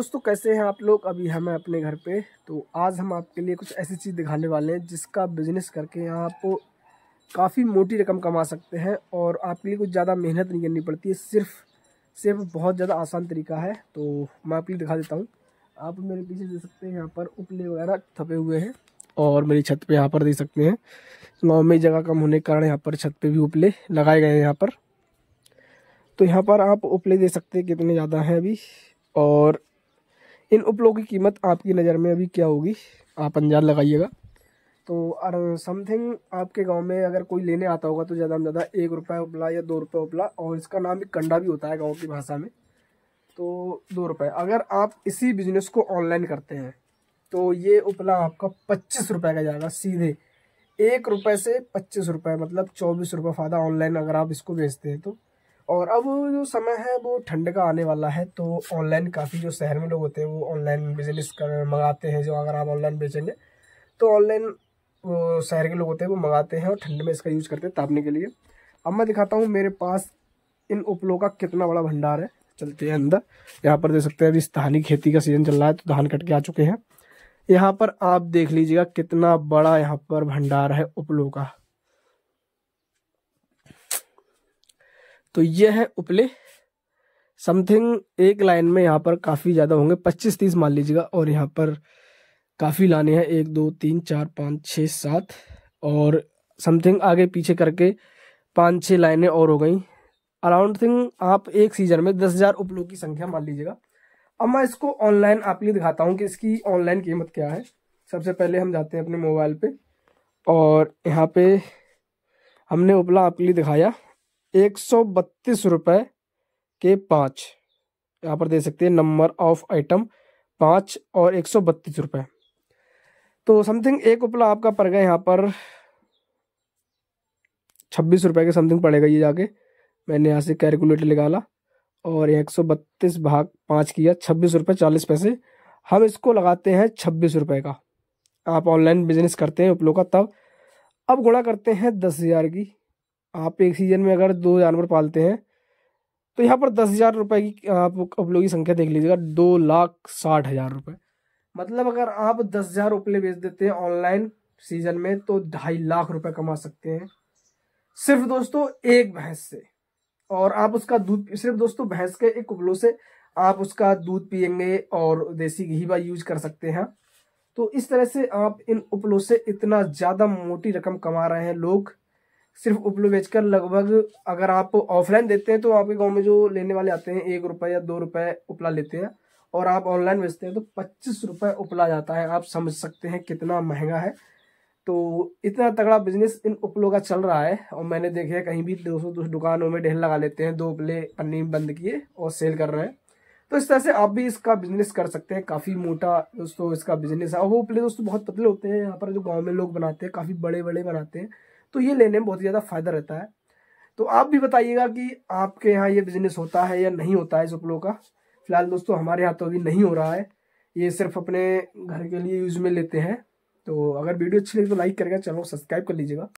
दोस्तों कैसे हैं आप लोग अभी हम हैं अपने घर पे तो आज हम आपके लिए कुछ ऐसी चीज़ दिखाने वाले हैं जिसका बिजनेस करके आप काफ़ी मोटी रकम कमा सकते हैं और आपके लिए कुछ ज़्यादा मेहनत नहीं करनी पड़ती है सिर्फ सिर्फ बहुत ज़्यादा आसान तरीका है तो मैं आपके लिए दिखा देता हूँ आप मेरे पीछे दे सकते हैं यहाँ पर उपले वगैरह थपे हुए हैं और मेरी छत पर यहाँ पर दे सकते हैं गाँव में जगह कम होने के कारण यहाँ पर छत पर भी उपले लगाए गए हैं यहाँ पर तो यहाँ पर आप उपले दे सकते हैं कितने ज़्यादा हैं अभी और इन उपलों की कीमत आपकी नज़र में अभी क्या होगी आप अंदाज लगाइएगा तो और समथिंग आपके गांव में अगर कोई लेने आता होगा तो ज़्यादा से ज़्यादा एक रुपये उपला या दो रुपये उपला और इसका नाम भी कंडा भी होता है गाँव की भाषा में तो दो रुपये अगर आप इसी बिजनेस को ऑनलाइन करते हैं तो ये उपला आपका पच्चीस रुपये का जाएगा सीधे एक रुपये से पच्चीस रुपये मतलब चौबीस रुपये फायदा ऑनलाइन अगर आप इसको बेचते हैं तो और अब जो समय है वो ठंड का आने वाला है तो ऑनलाइन काफ़ी जो शहर में लोग होते हैं वो ऑनलाइन बिजनेस कर मंगाते हैं जो अगर आप ऑनलाइन बेचेंगे तो ऑनलाइन वो शहर के लोग होते हैं वो मंगाते हैं और ठंड में इसका यूज़ करते हैं तापने के लिए अब मैं दिखाता हूँ मेरे पास इन उपलों का कितना बड़ा भंडार है चलते हैं अंदर यहाँ पर देख सकते हैं अभी धानी खेती का सीज़न चल रहा है तो धान कट के आ चुके हैं यहाँ पर आप देख लीजिएगा कितना बड़ा यहाँ पर भंडार है उपलों का तो ये है उपले समथिंग एक लाइन में यहाँ पर काफ़ी ज़्यादा होंगे पच्चीस तीस मान लीजिएगा और यहाँ पर काफ़ी लाने हैं एक दो तीन चार पाँच छः सात और समथिंग आगे पीछे करके पाँच छः लाइनें और हो गई अराउंड थिंग आप एक सीजन में दस हज़ार उपलों की संख्या मान लीजिएगा अब मैं इसको ऑनलाइन आप लिए दिखाता हूँ कि इसकी ऑनलाइन कीमत क्या है सबसे पहले हम जाते हैं अपने मोबाइल पे और यहाँ पे हमने उपला आपके लिए दिखाया एक सौ बत्तीस रुपये के पाँच यहाँ पर दे सकते हैं नंबर ऑफ आइटम पाँच और एक सौ बत्तीस रुपये तो समथिंग एक उपला आपका पड़ गया यहाँ पर छब्बीस रुपये के समथिंग पड़ेगा ये जाके मैंने यहाँ से कैलकुलेटर निकाला और एक सौ बत्तीस भाग पाँच किया छब्बीस रुपये चालीस पैसे हम इसको लगाते हैं छब्बीस रुपये का आप ऑनलाइन बिजनेस करते हैं उपलो का तब अब गुणा करते हैं दस हज़ार की आप एक सीज़न में अगर दो जानवर पालते हैं तो यहाँ पर दस हज़ार रुपये की आप उपलो की संख्या देख लीजिएगा दो लाख साठ हज़ार रुपये मतलब अगर आप दस हज़ार उपले बेच देते हैं ऑनलाइन सीजन में तो ढाई लाख रुपए कमा सकते हैं सिर्फ दोस्तों एक भैंस से और आप उसका दूध सिर्फ दोस्तों भैंस के एक उपलो से आप उसका दूध पियेंगे और देसी घी बा यूज कर सकते हैं तो इस तरह से आप इन उपलों से इतना ज़्यादा मोटी रकम कमा रहे हैं लोग सिर्फ उपलो बेचकर लगभग अगर आप ऑफलाइन देते हैं तो आपके गांव में जो लेने वाले आते हैं एक रुपये या दो रुपये उपला लेते हैं और आप ऑनलाइन बेचते हैं तो पच्चीस रुपये उपला जाता है आप समझ सकते हैं कितना महंगा है तो इतना तगड़ा बिजनेस इन उपलों का चल रहा है और मैंने देखा है कहीं भी दोस्तों दो दुकानों में ढेर लगा लेते हैं दो उपले पन्नी बंद किए और सेल कर रहे हैं तो इस तरह से आप भी इसका बिजनेस कर सकते हैं काफ़ी मोटा दोस्तों इसका बिजनेस है और वो उपले दोस्तों बहुत पतले होते हैं यहाँ पर जो गाँव में लोग बनाते हैं काफ़ी बड़े बड़े बनाते हैं तो ये लेने में बहुत ही ज़्यादा फ़ायदा रहता है तो आप भी बताइएगा कि आपके यहाँ ये बिज़नेस होता है या नहीं होता है जोप्लो का फिलहाल दोस्तों हमारे यहाँ तो अभी नहीं हो रहा है ये सिर्फ अपने घर के लिए यूज में लेते हैं तो अगर वीडियो अच्छी लगी तो लाइक करेगा चैनल को सब्सक्राइब कर लीजिएगा